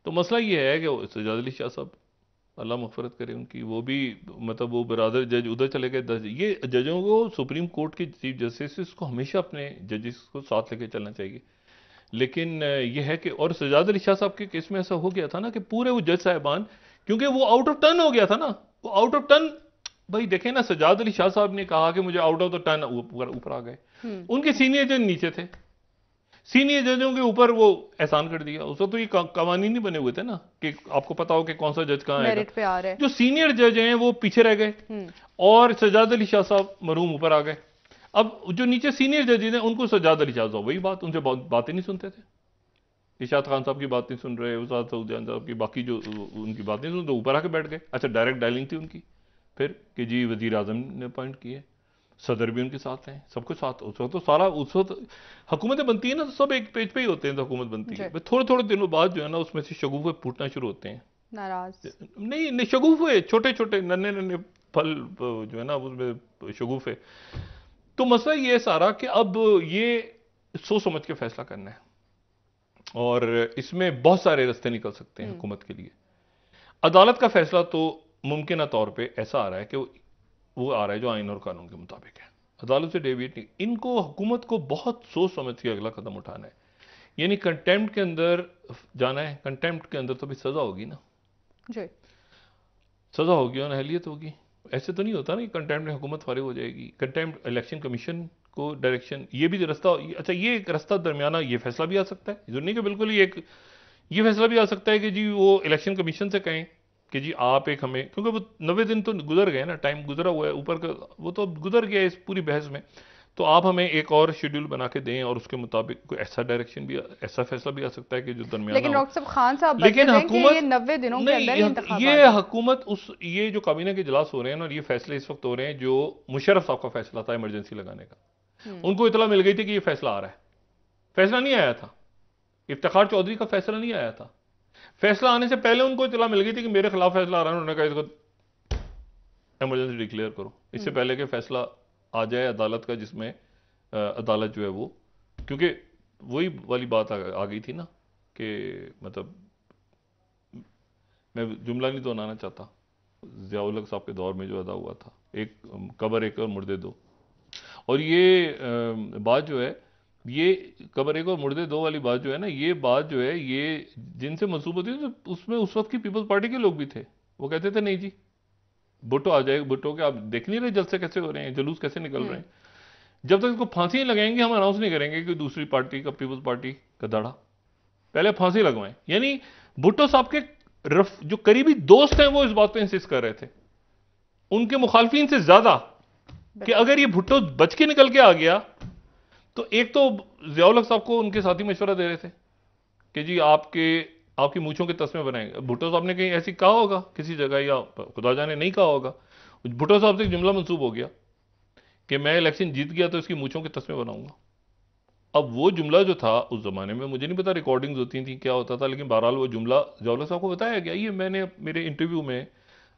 तो मसला ये है कि सजाद अली शाह साहब अल्लाह मफरत करे उनकी वो भी मतलब वो बरदर जज उधर चले गए दस ये जजों को सुप्रीम कोर्ट के चीफ जस्टिस को हमेशा अपने जजिस को साथ लेके चलना चाहिए लेकिन यह है कि और सजाद अली शाह साहब के केस में ऐसा हो गया था ना कि पूरे वो जज साहिबान क्योंकि वो आउट ऑफ टर्न हो गया था ना वो आउट ऑफ टर्न भाई देखें ना सजाद अली शाह साहब ने कहा कि मुझे आउट ऑफ द टर्न ऊपर आ गए हम्म। उनके सीनियर जज नीचे थे सीनियर जजों के ऊपर वो एहसान कर दिया उस वक्त तो ये कवानी नहीं बने हुए थे ना कि आपको पता हो कि कौन सा जज कहाँ है जो सीनियर जज हैं वो पीछे रह गए हम्म। और सजाद अली शाह साहब मरूम ऊपर आ गए अब जो नीचे सीनियर जजेज हैं उनको सजाद अली शाह साहब वही बात उनसे बातें नहीं सुनते थे इशाद खान साहब की बात नहीं सुन रहे उसाद सऊदान साहब की बाकी जो उनकी बात नहीं सुन तो ऊपर आके बैठ गए अच्छा डायरेक्ट डायलिंग थी उनकी फिर कि जी वजीर आजम ने अपॉइंट किए सदर भी उनके साथ हैं सब कुछ साथ उस वक्त तो सारा उस वक्त हुकूमतें बनती है ना तो सब एक पेज पे ही होते हैं तो हुकूमत बनती है थोड़े थोड़े दिनों बाद जो है ना उसमें से शगुफे फूटना शुरू होते हैं नाराज नहीं नहीं शगुफे छोटे छोटे नन्हे नन्हे फल जो है ना उसमें शगुफे तो मसला ये सारा कि अब ये सोच समझ के फैसला करना है और इसमें बहुत सारे रस्ते निकल सकते हैं हम्म। हुकूमत के लिए अदालत का फैसला तो मुमकिन तौर पर ऐसा आ रहा है कि वो वो आ रहा है जो आइन और कानून के मुताबिक है अदालत से डेविट नहीं इनको हुकूमत को बहुत सोच समझ के अगला कदम उठाना है यानी कंटेम्प्ट के अंदर जाना है कंटेम्प्ट के अंदर तो भी सज़ा होगी ना जी सज़ा होगी और अहलियत होगी ऐसे तो नहीं होता ना कि कंटेम्प्ट में हुकूमत फारिग हो जाएगी कंटेम्प्ट इलेक्शन कमीशन को डायरेक्शन ये भी रास्ता अच्छा ये एक रास्ता दरमियाना ये फैसला भी आ सकता है जरूरी नहीं कि बिल्कुल ही एक ये फैसला भी आ सकता है कि जी वो इलेक्शन कमीशन से कहें कि जी आप एक हमें क्योंकि वो नबे दिन तो गुजर गए ना टाइम गुजरा हुआ है ऊपर का वो तो गुजर गया इस पूरी बहस में तो आप हमें एक और शेड्यूल बना के दें और उसके मुताबिक कोई ऐसा डायरेक्शन भी ऐसा फैसला भी आ सकता है कि जो दरमियान लेकिन डॉक्टर खान साहब लेकिन ये नब्बे दिनों के अंदर ये हुकूमत उस ये जो काबीना के इजलास हो रहे हैं ना और ये फैसले इस वक्त हो रहे हैं जो मुशरफ साहब का फैसला था इमरजेंसी लगाने का हम्म। उनको इतला मिल गई थी कि ये फैसला आ रहा है फैसला नहीं आया था इफ्तार चौधरी का फैसला नहीं आया था फैसला आने से पहले उनको इतला मिल गई थी कि मेरे खिलाफ फैसला आ रहा है उन्होंने कहा इसको एमरजेंसी डिक्लेयर करो इससे हम्म। पहले के फैसला आ जाए अदालत का जिसमें अदालत जो है वो क्योंकि वही वाली बात आ, आ गई थी ना कि मतलब मैं जुमला नहीं तो बनाना चाहता जियाउलक साहब के दौर में जो अदा हुआ था एक कबर एक और मुर्दे दो और ये बात जो है ये कमरे को मुर्दे दो वाली बात जो है ना ये बात जो है ये जिनसे मनसूब होती है तो उसमें उस वक्त की पीपल्स पार्टी के लोग भी थे वो कहते थे नहीं जी भुट्टो आ जाएगा भुट्टो के आप देख नहीं रहे जलसे कैसे हो रहे हैं जुलूस कैसे निकल रहे हैं हम्म। जब तक इसको फांसी लगाएंगे हम अनाउंस नहीं करेंगे कि दूसरी पार्टी का पीपल्स पार्टी का दाड़ा पहले फांसी लगवाएं यानी भुट्टो साहब के रफ जो करीबी दोस्त हैं वो इस बात पर इंसिस्ट कर रहे थे उनके मुखालफिन से ज्यादा कि अगर ये भुट्टो बच के निकल के आ गया तो एक तो जियाउलक साहब को उनके साथी मशवरा दे रहे थे कि जी आपके आपकी मूछों के तस्मे बनाएंगे भुट्टो साहब ने कहीं ऐसी कहा होगा किसी जगह या खुदा जाने नहीं कहा होगा भुट्टो साहब से एक जुमला मनसूब हो गया कि मैं इलेक्शन जीत गया तो इसकी मूछों के तस्मे बनाऊंगा अब वो जुमला जो था उस ज़माने में मुझे नहीं पता रिकॉर्डिंग्स होती थी क्या होता था लेकिन बहरहाल वो जुमला जियालख साहब को बताया गया ये मैंने मेरे इंटरव्यू में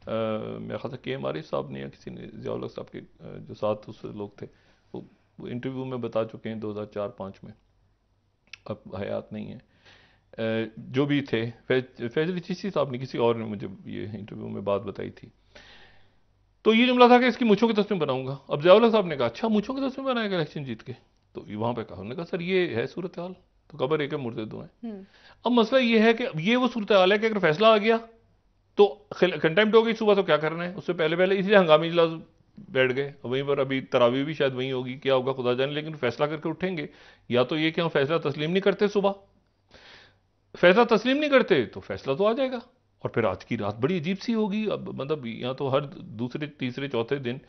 मेरा ख्याल के एम आरिफ साहब ने या किसी ने जयालक साहब के जो साथ उस लोग थे वो इंटरव्यू में बता चुके हैं 2004-5 में अब हयात नहीं है जो भी थे फैजल चीसी साहब ने किसी और ने मुझे ये इंटरव्यू में बात बताई थी तो ये जुमला था कि इसकी मुछों की तस्वीर बनाऊंगा अब जयाला साहब ने कहा अच्छा मुछों की तस्वीर बनाएगा इलेक्शन जीत के तो वहां पर कहा उन्होंने कहा सर ये है सूरत हाल तो कबर एक है मुर्दे दो हैं हम्म। अब मसला ये है कि ये वो सूरत हाल है कि अगर फैसला आ गया तो कंटेम्प्ट हो गई सुबह तो क्या करना है उससे पहले पहले इसलिए हंगामी इजलास बैठ गए वहीं पर अभी तरावी भी शायद वहीं होगी क्या होगा खुदा जाने लेकिन फैसला करके उठेंगे या तो ये कि हम फैसला तस्लीम नहीं करते सुबह फैसला तस्लीम नहीं करते तो फैसला तो आ जाएगा और फिर आज की रात बड़ी अजीब सी होगी अब मतलब यहाँ तो हर दूसरे तीसरे चौथे दिन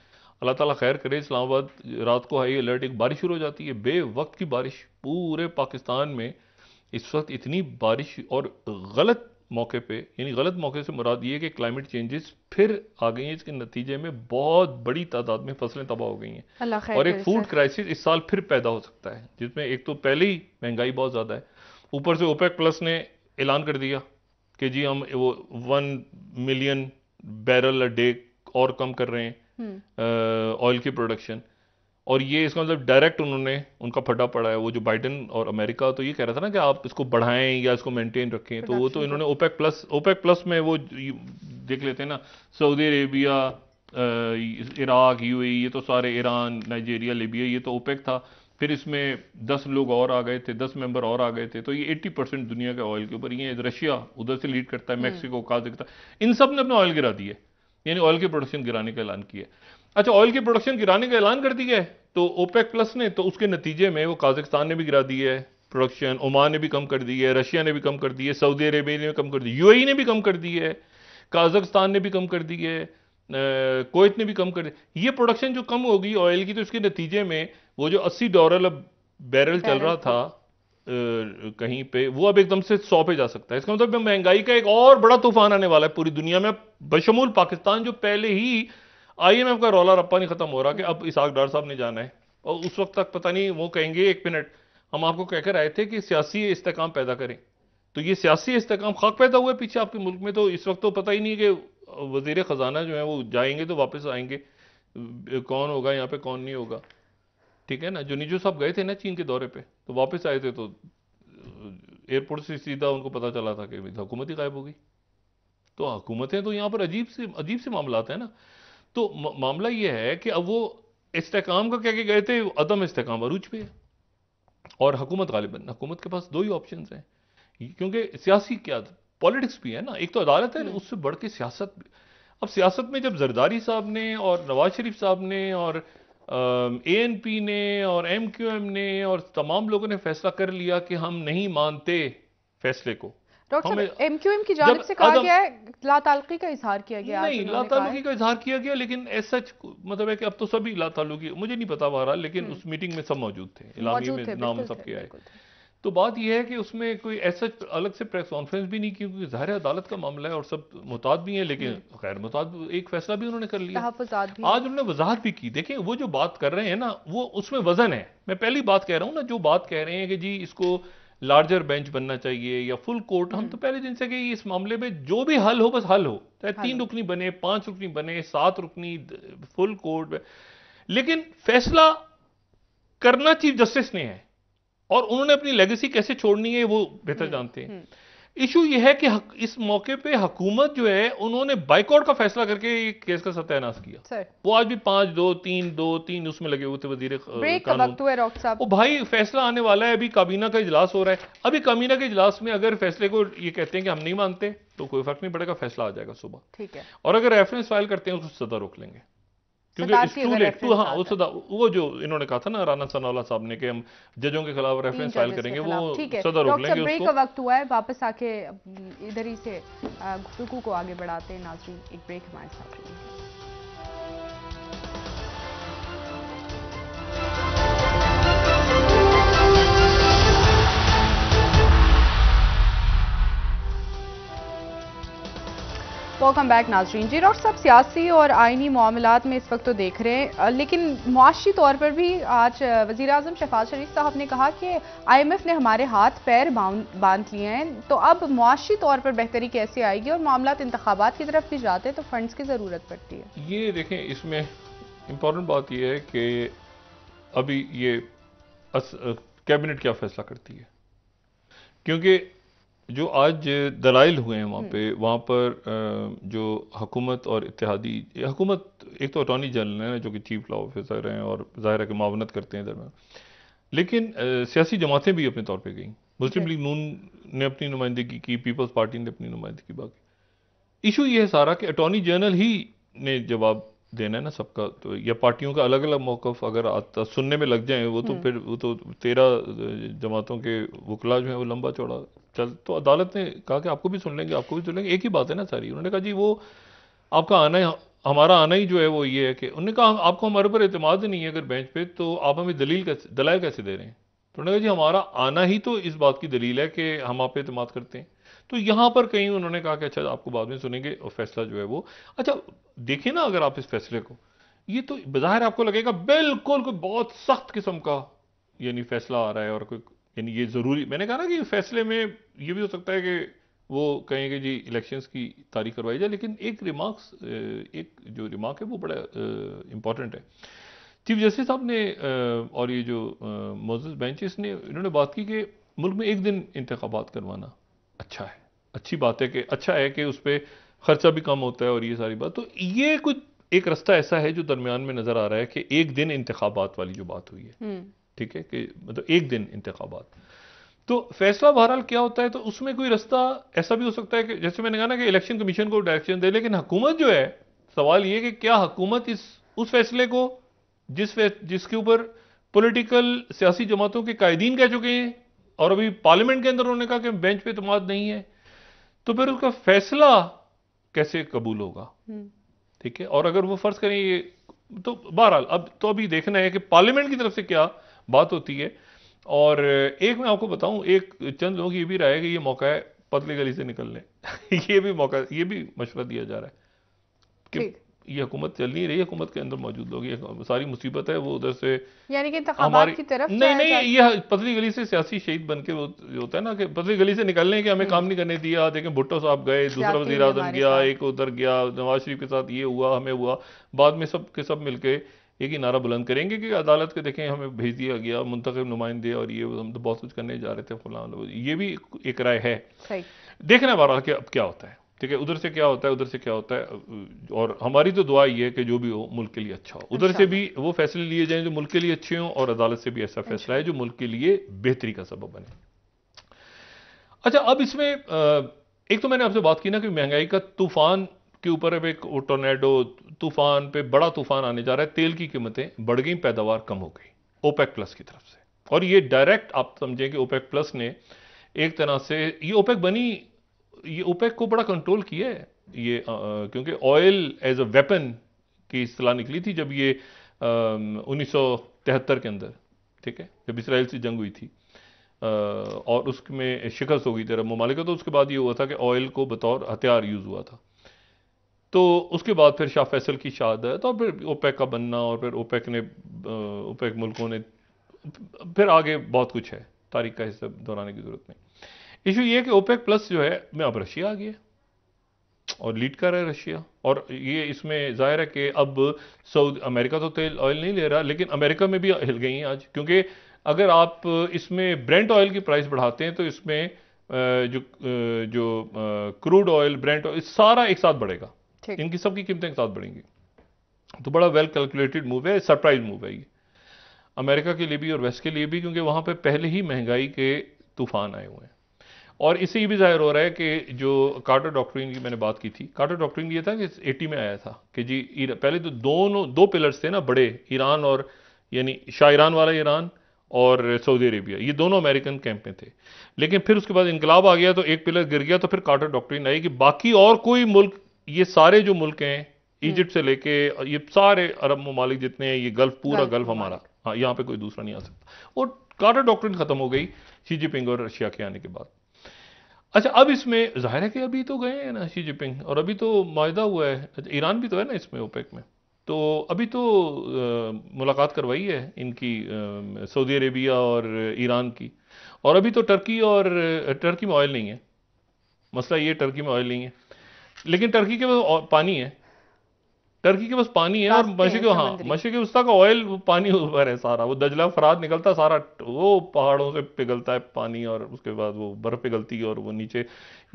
अल्लाह ताला खैर करे इस्लामाबाद रात को हाई अलर्ट एक बारिश शुरू हो जाती है बे वक्त की बारिश पूरे पाकिस्तान में इस वक्त इतनी बारिश और गलत मौके पे यानी गलत मौके से मुराद ये कि क्लाइमेट चेंजेस फिर आ गई हैं इसके नतीजे में बहुत बड़ी तादाद में फसलें तबाह हो गई हैं और एक फूड क्राइसिस इस साल फिर पैदा हो सकता है जिसमें एक तो पहले ही महंगाई बहुत ज़्यादा है ऊपर से ओपेक प्लस ने ऐलान कर दिया कि जी हम वो one million barrel a day और कम कर रहे हैं ऑयल हम्म। की प्रोडक्शन और ये इसका मतलब डायरेक्ट उन्होंने उनका फटा पड़ा है वो जो बाइडन और अमेरिका तो ये कह रहा था ना कि आप इसको बढ़ाएं या इसको मेंटेन रखें तो वो तो इन्होंने ओपेक प्लस ओपेक प्लस में वो देख लेते हैं ना सऊदी अरेबिया इराक यू ये तो सारे ईरान नाइजीरिया लिबिया ये तो ओपेक था फिर इसमें दस लोग और आ गए थे दस मेंबर और आ गए थे तो ये एट्टी परसेंट दुनिया के ऑयल के ऊपर ये रशिया उधर से लीड करता है मैक्सिको का है इन सब ने अपना ऑयल गिरा दिया यानी ऑयल की प्रोडक्शन गिराने का ऐलान किया अच्छा ऑयल की प्रोडक्शन गिराने का ऐलान कर दिया है तो ओपेक प्लस ने तो उसके नतीजे में वो काजिकस्तान ने भी गिरा दी है प्रोडक्शन ओमान ने भी कम कर दी है रशिया ने भी कम कर दी है सऊदी अरेबिया ने भी कम कर दी यूएई ने भी कम कर दी है काजकस्तान e ने भी कम कर दी है कोत ने भी कम कर दी ये प्रोडक्शन जो कम होगी ऑयल की तो उसके नतीजे में वो जो अस्सी डॉलर अब बैरल चल रहा था कहीं पे वो अब एकदम से सौ पे जा सकता है इसका मतलब महंगाई का एक और बड़ा तूफान आने वाला है पूरी दुनिया में बशमूल पाकिस्तान जो पहले ही आई एम एफ का रोला रप्पा नहीं खत्म हो रहा कि अब इसाक डार साहब ने जाना है और उस वक्त तक पता नहीं वो कहेंगे एक मिनट हम आपको कहकर आए थे कि सियासी इस्तेकाम पैदा करें तो ये सियासी इस्तेकाम खाक पैदा हुआ है पीछे आपके मुल्क में तो इस वक्त तो पता ही नहीं कि वजीर ख़जाना जो है वो जाएंगे तो वापस आएंगे कौन होगा यहाँ पे कौन नहीं होगा ठीक है ना जो निजू साहब गए थे ना चीन के दौरे पे तो वापस आए थे तो एयरपोर्ट से सीधा उनको पता चला था कि हुकूमत ही गायब होगी तो हुकूमतें तो यहाँ पर अजीब से अजीब से मामला है ना तो मामला ये है कि अब वो इस्तेकाम का कह के गए थे अदम इस्तेकाम अरूज पे है और हुकूमत गालिबन हुकूमत के पास दो ही ऑप्शन हैं क्योंकि सियासी क्या पॉलिटिक्स भी है ना एक तो अदालत है उससे बढ़ के सियासत भी अब सियासत में जब जरदारी साहब ने और नवाज शरीफ साहब ने और ए एन पी ने और एम क्यू एम ने और तमाम लोगों ने फैसला कर लिया कि हम नहीं मानते फैसले को डॉक्टर साहब एमक्यूएम की जानब से कहा गया है लातालकी का इजहार किया गया नहीं लातालकी का इजहार किया गया लेकिन एस सच मतलब है कि अब तो सभी लातालुकी मुझे नहीं पता रहा लेकिन हम्म। उस मीटिंग में सब मौजूद थे इलामी में नाम सबके आए तो बात यह है कि उसमें कोई ऐसा अलग से प्रेस कॉन्फ्रेंस भी नहीं की क्योंकि ज़ाहिर अदालत का मामला है और सब मुताद भी है लेकिन हम्म। गैर मुताद एक फैसला भी उन्होंने कर लिया आज उन्होंने वजाहत भी की देखें वो जो बात कर रहे हैं ना वो उसमें वजन है मैं पहली बात कह रहा हूँ ना जो बात कह रहे हैं कि जी इसको लार्जर बेंच बनना चाहिए या फुल कोर्ट हम तो हम्म। पहले दिन से कही इस मामले में जो भी हल हो बस हल हो चाहे तीन रुकनी बने पांच रुकनी बने सात रुकनी फुल कोर्ट लेकिन फैसला करना चीफ जस्टिस ने है और उन्होंने अपनी लेगेसी कैसे छोड़नी है वो बेहतर हम्म। जानते हैं हम्म। इशू यह है कि इस मौके पे हुकूमत जो है उन्होंने बाइकआउट का फैसला करके केस का सत्यानाश किया वो आज भी पांच दो तीन दो तीन उसमें लगे हुए थे वजीर वो भाई फैसला आने वाला है अभी काबीना का इजलास हो रहा है अभी काबीना के इजलास में अगर फैसले को ये कहते हैं कि हम नहीं मानते तो कोई फर्क नहीं पड़ेगा फैसला आ जाएगा सुबह ठीक है और अगर रेफरेंस फाइल करते हैं तो सदा रोक लेंगे क्योंकि टू लेट टू हाँ उस वो जो इन्होंने कहा था ना राना सनौला साहब ने कि हम जजों के खिलाफ रेफरेंस फाइल करेंगे वो सदर रोक लेंगे ब्रेक का वक्त हुआ है वापस आके इधर ही से गुफ्तु को आगे बढ़ाते हैं नाजरीन एक ब्रेक हमारे साथ रहेंगे वेलकम बैक नाजरीन जी डॉक्टर साहब सियासी और आइनी मामलों में इस वक्त तो देख रहे हैं लेकिन मुआशी तौर पर भी आज वज़ी अजम शफाज शरीफ साहब ने कहा कि आई एम एफ़ ने हमारे हाथ पैर बांध लिए हैं तो अब मुआशी तौर पर बेहतरी कैसे आएगी और मामला इंतबात की तरफ भी जाते हैं तो फंड्स की ज़रूरत पड़ती है ये देखें इसमें इंपॉर्टेंट बात यह है कि अभी ये कैबिनेट क्या फैसला करती है क्योंकि जो आज दलाइल हुए हैं वहाँ हम्म। पे वहाँ पर जो हकूमत और इतिहादी हकूमत एक तो अटॉर्नी जनरल हैं जो कि चीफ लॉ ऑफिसर हैं और ज़ाहिर है कि मावनत करते हैं दरम्यान लेकिन सियासी जमातें भी अपने तौर पे गई मुस्लिम लीग नून ने अपनी नुमाइंदगी की पीपल्स पार्टी ने अपनी नुमाइंदगी बाकी इशू ये है सारा कि अटॉर्नी जनरल ही ने जवाब देना है ना सबका तो या पार्टियों का अलग अलग मौकफ अगर आता सुनने में लग जाए वो तो हम्म। फिर वो तो तेरह जमातों के वकला जो हैं वो लंबा चौड़ा चल तो अदालत ने कहा कि आपको भी सुन लेंगे आपको भी सुन लेंगे एक ही बात है ना सारी उन्होंने कहा जी वो आपका आना हमारा आना ही जो है वो ये है कि उन्होंने कहा आपको हमारे ऊपर अतमाद नहीं है अगर बेंच पे तो आप हमें दलील कैसे दलाय कैसे दे रहे हैं तो उन्होंने कहा जी हमारा आना ही तो इस बात की दलील है कि हम आप पे अतमाद करते हैं तो यहाँ पर कहीं उन्होंने कहा कि अच्छा आपको बाद में सुनेंगे और फैसला जो है वो अच्छा देखिए ना अगर आप इस फैसले को ये तो बाहर आपको लगेगा बिल्कुल कोई बहुत सख्त किस्म का यानी फैसला आ रहा है और कोई यानी ये ज़रूरी मैंने कहा ना कि फैसले में ये भी हो सकता है कि वो कहेंगे जी इलेक्शंस की तारीख करवाई जाए लेकिन एक रिमार्क्स एक जो रिमार्क है वो बड़ा इम्पॉर्टेंट है चीफ जस्टिस साहब ने और ये जो मोज बेंचेस ने इन्होंने बात की कि मुल्क में एक दिन इंतबात करवाना अच्छा है अच्छी बात है कि अच्छा है कि उस पर खर्चा भी कम होता है और ये सारी बात तो ये कुछ एक रास्ता ऐसा है जो दरमियान में नज़र आ रहा है कि एक दिन इंतबात वाली जो बात हुई है हम्म। ठीक है कि मतलब एक दिन इंतबात तो फैसला बहरहाल क्या होता है तो उसमें कोई रास्ता ऐसा भी हो सकता है कि जैसे मैंने कहा ना कि इलेक्शन कमीशन को डायरेक्शन दे लेकिन हुकूमत जो है सवाल यह कि क्या हुकूमत इस उस फैसले को जिस जिसके ऊपर पॉलिटिकल सियासी जमातों के कायदीन कह चुके हैं और अभी पार्लियामेंट के अंदर उन्होंने कहा कि बेंच पे तमाद तो नहीं है तो फिर उसका फैसला कैसे कबूल होगा हम्म। ठीक है और अगर वो फर्ज करें ये तो बहरहाल अब तो अभी देखना है कि पार्लियामेंट की तरफ से क्या बात होती है और एक मैं आपको बताऊं एक चंद लोगों की ये भी राय है कि ये मौका है पतली गली से निकलने ये भी मौका ये भी मशवरा दिया जा रहा है कि ये हुकूमत चल नहीं रही हुकूमत के अंदर मौजूद लोग ये सारी मुसीबत है वो उधर से यानी कि हमारी की तरफ नहीं नहीं ये पतली गली से सियासी शहीद बन के वो होता है ना कि पतली गली से निकलने के हमें हम्म। काम नहीं करने दिया देखें भुट्टो साहब गए दूसरा वजीर आजम गया एक उधर गया नवाज शरीफ के साथ ये हुआ हमें हुआ बाद में सब के सब मिलके एक ही नारा बुलंद करेंगे कि अदालत के देखें हमें भेज दिया गया मुंतब नुमाइंदे और ये हम तो बहुत कुछ करने जा रहे थे फला ये भी एक राय है देखना बहरहाल कि अब क्या होता है ठीक है उधर से क्या होता है उधर से क्या होता है और हमारी तो दुआ ये है कि जो भी हो मुल्क के लिए अच्छा हो उधर अच्छा। से भी वो फैसले लिए जाएं जो मुल्क के लिए अच्छे हों और अदालत से भी ऐसा अच्छा। फैसला है जो मुल्क के लिए बेहतरी का सबब बने अच्छा अब इसमें एक तो मैंने आपसे बात की ना कि महंगाई का तूफान के ऊपर अब एक टोनेडो तूफान पे बड़ा तूफान आने जा रहा है तेल की कीमतें बढ़ गई पैदावार कम हो गई ओपेक प्लस की तरफ से और ये डायरेक्ट आप समझें कि ओपेक प्लस ने एक तरह से ये ओपेक बनी ये ओपेक को बड़ा कंट्रोल किया है ये आ, क्योंकि ऑयल एज अ वेपन की सलाह निकली थी जब ये उन्नीस के अंदर ठीक है जब इसराइल से जंग हुई थी आ, और उसमें शिकस्त हो गई तेरह ममालिका तो उसके बाद ये हुआ था कि ऑयल को बतौर हथियार यूज़ हुआ था तो उसके बाद फिर शाह फैसल की शहादत और फिर ओपेक का बनना और फिर ओपेक ने ओपेक मुल्कों ने फिर आगे बहुत कुछ है तारीख का हिस्सा दोहराने की ज़रूरत नहीं इशू ये कि ओपेक प्लस जो है मैं अब रशिया आ गया और लीड कर रहा है रशिया और ये इसमें जाहिर है कि अब सऊद अमेरिका तो तेल ऑयल नहीं ले रहा लेकिन अमेरिका में भी हिल गई हैं आज क्योंकि अगर आप इसमें ब्रेंट ऑयल की प्राइस बढ़ाते हैं तो इसमें जो जो क्रूड ऑयल ब्रेंट ऑयल सारा एक साथ बढ़ेगा इनकी सबकी कीमतें एक साथ बढ़ेंगी तो बड़ा वेल कैलकुलेटेड मूव है सरप्राइज मूव है ये अमेरिका के लिए भी और वेस्ट के लिए भी क्योंकि वहां पे पहले ही महंगाई के तूफान आए हुए हैं और इससे ये भी जाहिर हो रहा है कि जो कार्टर डॉक्ट्रिन की मैंने बात की थी कार्टर डॉक्ट्रिन ये था कि एटी में आया था कि जी पहले तो दोनों दो पिलर्स थे ना बड़े ईरान और यानी शाह ईरान वाला ईरान और सऊदी अरेबिया ये दोनों अमेरिकन कैंप में थे लेकिन फिर उसके बाद इनकलाब आ गया तो एक पिलर गिर गया तो फिर कार्टर डॉक्ट्रिन आई कि बाकी और कोई मुल्क ये सारे जो मुल्क हैं हम्म। इजिप्ट से लेके ये सारे अरब ममालिक जितने हैं ये गल्फ पूरा गल्फ हमारा हाँ यहाँ पे कोई दूसरा नहीं आ सकता और कार्टर डॉक्ट्रिन ख़त्म हो गई शी जिपिंग और रशिया के आने के बाद अच्छा अब इसमें जाहिर है कि अभी तो गए हैं ना शी जिपिंग और अभी तो माहा हुआ है अच्छा ईरान भी तो है ना इसमें ओपेक में तो अभी तो आ, मुलाकात करवाई है इनकी सऊदी अरेबिया और ईरान की और अभी तो टर्की और टर्की में ऑयल नहीं है मसला ये टर्की में ऑयल नहीं है लेकिन टर्की के पास पानी है टर्की के पास पानी है और के हाँ के उसका का ऑयल पानी ऊपर है सारा वो दजला फराद निकलता सारा वो पहाड़ों से पिघलता है पानी और उसके बाद वो बर्फ पिघलती है और वो नीचे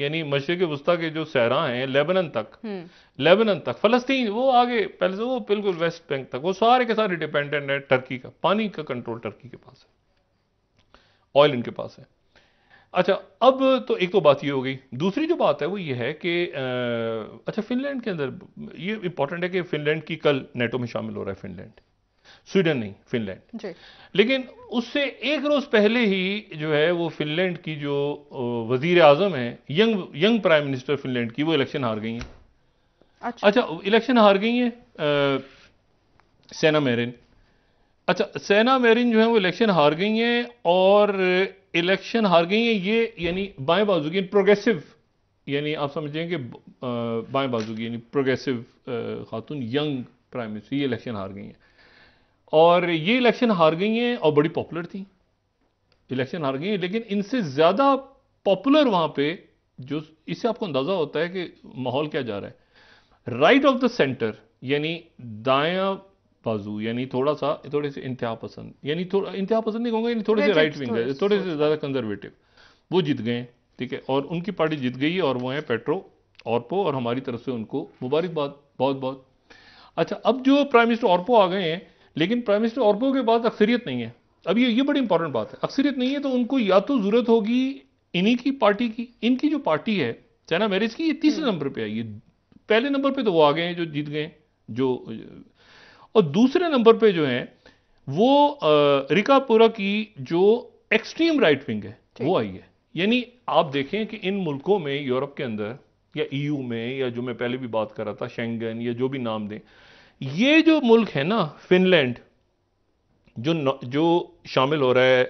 यानी के वस्ता के जो सहरा हैं लेबनन तक हम्म। लेबनन तक फलस्तीन वो आगे पहले से वो बिल्कुल वेस्ट बैंक तक वो सारे के सारे डिपेंडेंट है टर्की का पानी का कंट्रोल टर्की के पास है ऑयल इनके पास है अच्छा अब तो एक तो बात ये हो गई दूसरी जो बात है वो ये है कि अच्छा फिनलैंड के अंदर ये इंपॉर्टेंट है कि फिनलैंड की कल नेटो में शामिल हो रहा है फिनलैंड स्वीडन नहीं फिनलैंड लेकिन उससे एक रोज पहले ही जो है वो फिनलैंड की जो वजीर आजम है young young prime minister Finland की वो इलेक्शन हार गई हैं अच्छा, अच्छा इलेक्शन हार गई हैं सेना मेरिन अच्छा सेना मेरिन जो है वो इलेक्शन हार गई हैं और इलेक्शन हार गई है ये यानी बाएं बाजू की प्रोग्रेसिव यानी आप समझें कि बाएं बाजू की यानी प्रोग्रेसिव खातून यंग प्राइम मिनिस्टर ये इलेक्शन हार गई हैं और ये इलेक्शन हार गई हैं और बड़ी पॉपुलर थी इलेक्शन हार गई हैं लेकिन इनसे ज़्यादा पॉपुलर वहाँ पे जो इससे आपको अंदाज़ा होता है कि माहौल क्या जा रहा है राइट ऑफ द सेंटर यानी दाया बाजू यानी थोड़ा सा थोड़े से इंतहा पसंद यानी थोड़ा इंतहा पसंद नहीं कहूँगा यानी थोड़े से राइट विंग है थोड़े से ज़्यादा कंजर्वेटिव वो जीत गए ठीक है और उनकी पार्टी जीत गई और वो हैं पेट्रो औरपो और हमारी तरफ से उनको मुबारकबाद बहुत बहुत अच्छा अब जो प्राइम मिनिस्टर औरपो आ गए हैं लेकिन प्राइम मिनिस्टर औरपो के बाद अक्सरियत नहीं है अब ये ये बड़ी इंपॉर्टेंट बात है अक्सरियत नहीं है तो उनको या तो ज़रूरत होगी इन्हीं की पार्टी की इनकी जो पार्टी है चाइना मैरिज की ये तीसरे हम्म। नंबर पर आई है पहले नंबर पर तो वो आ गए हैं जो जीत गए जो और दूसरे नंबर पे जो है वो रिकापुरा की जो एक्सट्रीम राइट विंग है वो आई है यानी आप देखें कि इन मुल्कों में यूरोप के अंदर या ईयू e में या जो मैं पहले भी बात कर रहा था शेंगन या जो भी नाम दें ये जो मुल्क है ना फिनलैंड जो जो शामिल हो रहा है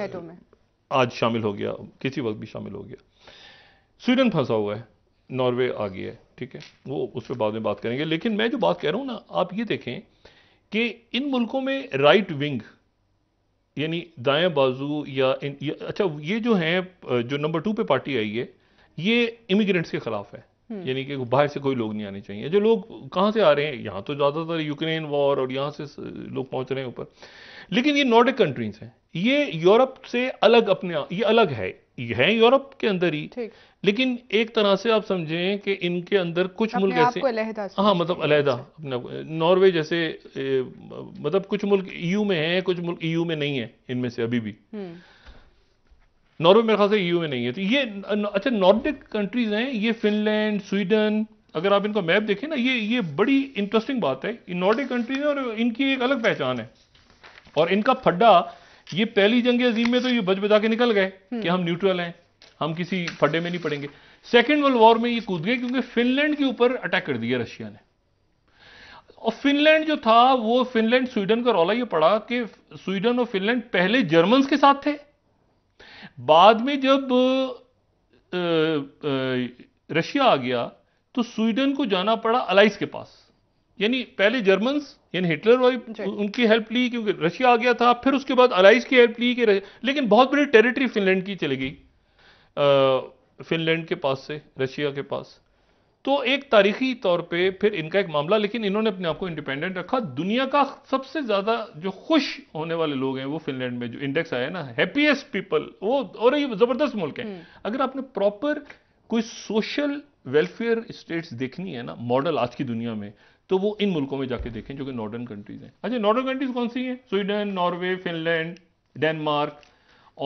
नेटो में आज शामिल हो गया किसी वक्त भी शामिल हो गया स्वीडन फंसा हुआ है नॉर्वे आ गया है ठीक है वो उस पर बाद में बात करेंगे लेकिन मैं जो बात कह रहा हूँ ना आप ये देखें कि इन मुल्कों में राइट विंग यानी दाएं बाजू या इन या, अच्छा ये जो है जो नंबर टू पे पार्टी आई है ये इमिग्रेंट्स के खिलाफ है हम्म। यानी कि बाहर से कोई लोग नहीं आने चाहिए जो लोग कहाँ से आ रहे हैं यहाँ तो ज़्यादातर यूक्रेन वॉर और यहाँ से लोग पहुँच रहे हैं ऊपर लेकिन ये नॉर्डिक कंट्रीज हैं ये यूरोप से अलग अपने ये अलग है ये है यूरोप के अंदर ही लेकिन एक तरह से आप समझें कि इनके अंदर कुछ मुल्क ऐसे हाँ मतलब अलहदा अच्छा। अपना नॉर्वे जैसे मतलब कुछ मुल्क ईयू में हैं कुछ मुल्क ईयू में नहीं है इनमें से अभी भी हम्म। नॉर्वे मेरे ख्याल से ईयू में नहीं है तो ये अच्छा नॉर्डिक कंट्रीज हैं ये फिनलैंड स्वीडन अगर आप इनका मैप देखें ना ये ये बड़ी इंटरेस्टिंग बात है नॉर्डिक कंट्रीज है और इनकी एक अलग पहचान है और इनका फड्डा ये पहली जंग अजीम में तो ये बज बजा के निकल गए कि हम न्यूट्रल हैं हम किसी फड्डे में नहीं पड़ेंगे सेकेंड वर्ल्ड वॉर में ये कूद गए क्योंकि फिनलैंड के ऊपर अटैक कर दिया रशिया ने और फिनलैंड जो था वो फिनलैंड स्वीडन का रौला ये पड़ा कि स्वीडन और फिनलैंड पहले जर्मन्स के साथ थे बाद में जब रशिया आ गया तो स्वीडन को जाना पड़ा अलाइस के पास यानी पहले जर्मन यानी हिटलर वाली उनकी हेल्प ली क्योंकि रशिया आ गया था फिर उसके बाद अलाइज की हेल्प ली कि लेकिन बहुत बड़ी टेरिटरी फिनलैंड की चली गई फिनलैंड के पास से रशिया के पास तो एक तारीखी तौर पे फिर इनका एक मामला लेकिन इन्होंने अपने आप को इंडिपेंडेंट रखा दुनिया का सबसे ज़्यादा जो खुश होने वाले लोग हैं वो फिनलैंड में जो इंडेक्स आया ना हैप्पीएस्ट पीपल वो और ये ज़बरदस्त मुल्क है हम्म। अगर आपने प्रॉपर कोई सोशल वेलफेयर स्टेट्स देखनी है ना मॉडल आज की दुनिया में तो वो इन मुल्कों में जाके देखें जो कि नॉर्डर्न कंट्रीज़ हैं अच्छा नॉर्डर्न कंट्रीज़ कौन सी हैं स्वीडन नॉर्वे फिनलैंड डेनमार्क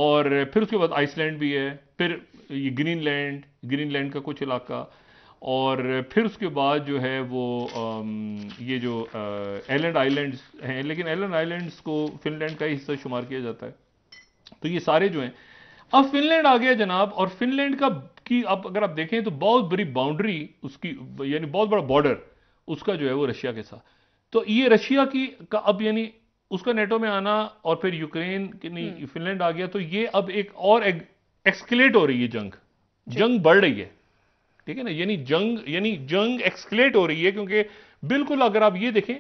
और फिर उसके बाद आइसलैंड भी है फिर ये ग्रीनलैंड ग्रीनलैंड का कुछ इलाका और फिर उसके बाद जो है वो ये जो एलैंड आइलैंड्स हैं लेकिन एलैंड आइलैंड्स को फिनलैंड का ही हिस्सा शुमार किया जाता है तो ये सारे जो हैं अब फिनलैंड आ गया जनाब और फिनलैंड का की आप अगर आप देखें तो बहुत बड़ी बाउंड्री उसकी यानी बहुत बड़ा बॉर्डर उसका जो है वो रशिया के साथ तो ये रशिया की का अब यानी उसका नेटो में आना और फिर यूक्रेन हम्म। फिनलैंड आ गया तो ये अब एक और एक्सकलेट हो रही है जंग जंग बढ़ रही है ठीक है ना यानी जंग यानी जंग एक्सकलेट हो रही है क्योंकि बिल्कुल अगर आप ये देखें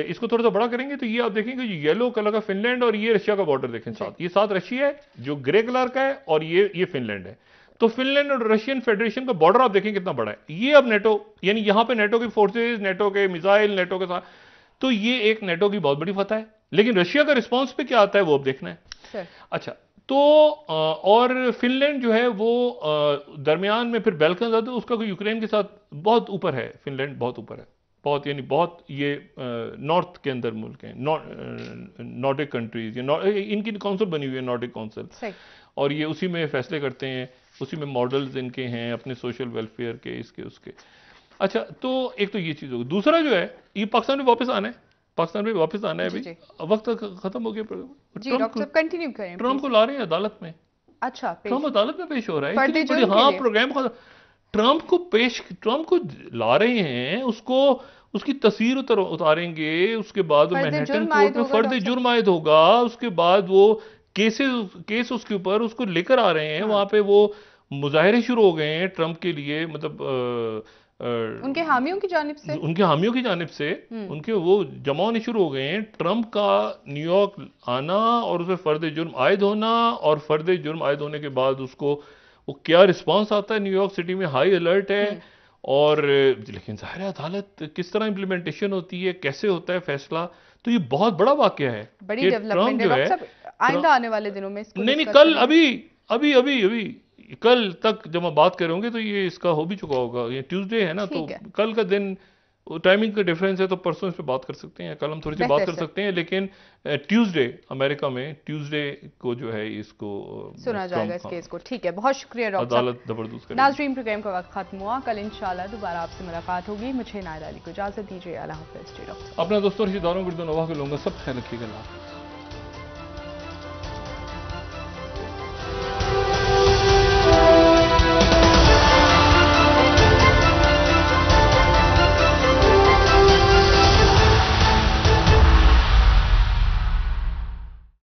इसको थोड़ा सा बड़ा करेंगे तो ये आप देखेंगे ये येलो कलर का फिनलैंड और ये रशिया का बॉर्डर देखें साथ ये साथ रशिया है जो ग्रे कलर का है और ये ये फिनलैंड है तो फिनलैंड और रशियन फेडरेशन का बॉर्डर आप देखें कितना बड़ा है ये अब नेटो यानी यहाँ पे नेटो की फोर्सेज नेटो के मिसाइल नेटो के साथ तो ये एक नेटो की बहुत बड़ी फतह है लेकिन रशिया का रिस्पॉन्स पे क्या आता है वो अब देखना है अच्छा तो और फिनलैंड जो है वो दरमियान में फिर बेलकन जाते उसका यूक्रेन के साथ बहुत ऊपर है फिनलैंड बहुत ऊपर है बहुत यानी बहुत ये नॉर्थ के अंदर मुल्क हैं नॉर्डिक कंट्रीज इनकी काउंसिल बनी हुई है नॉर्डिक काउंसिल और ये उसी में फैसले करते हैं उसी में मॉडल्स इनके हैं अपने सोशल वेलफेयर के इसके उसके अच्छा तो एक तो ये चीज़ होगी दूसरा जो है ये पाकिस्तान में वापस आना है पाकिस्तान में वापस आना है अभी वक्त खत्म हो गया ट्रंप को ला रहे हैं अदालत में अच्छा ट्रंप अदालत में पेश हो रहा है हाँ प्रोग्राम ट्रंप को पेश ट्रंप को ला रहे हैं उसको उसकी तस्वीर उतर उतारेंगे उसके बाद कोर्ट में फर्द जुर्म आयद होगा उसके बाद वो केसेस केस उसके ऊपर उसको लेकर आ रहे हैं हाँ। वहाँ पे वो मुजाहरे शुरू हो गए हैं ट्रंप के लिए मतलब आ, आ, उनके हामियों की जानब से उनके हामियों की जानब से हम्म। उनके वो जमा होने शुरू हो गए हैं ट्रंप का न्यूयॉर्क आना और उसमें फर्द जुर्म आयद होना और फर्द जुर्म आयद होने के बाद उसको वो क्या रिस्पॉन्स आता है न्यूयॉर्क सिटी में हाई अलर्ट है हम्म। और लेकिन ज़ाहिर अदालत किस तरह इम्प्लीमेंटेशन होती है कैसे होता है फैसला तो ये बहुत बड़ा वाक्य है बड़ी डेवलपमेंट जो है आइंदा आने वाले दिनों में नहीं नहीं कल अभी अभी अभी अभी कल तक जब हम बात कर तो ये इसका हो भी चुका होगा ये ट्यूसडे है ना तो है। कल का दिन टाइमिंग का डिफरेंस है तो परसों इस पर बात कर सकते हैं कल हम थोड़ी सी बात कर सकते हैं लेकिन ट्यूसडे अमेरिका में ट्यूसडे को जो है इसको सुना जाएगा इस केस को ठीक है बहुत शुक्रिया अदालत जबरदस्त नाजरीन प्रोग्राम का वक्त खत्म हुआ कल इंशाल्लाह दोबारा आपसे मुलाकात होगी मुझे नायद अली को इजाजत दीजिए अल्लाह हाफिज अपना दोस्तों रिश्तेदारों गुर्दो नवा को लूंगा सब ख्याल रखिएगा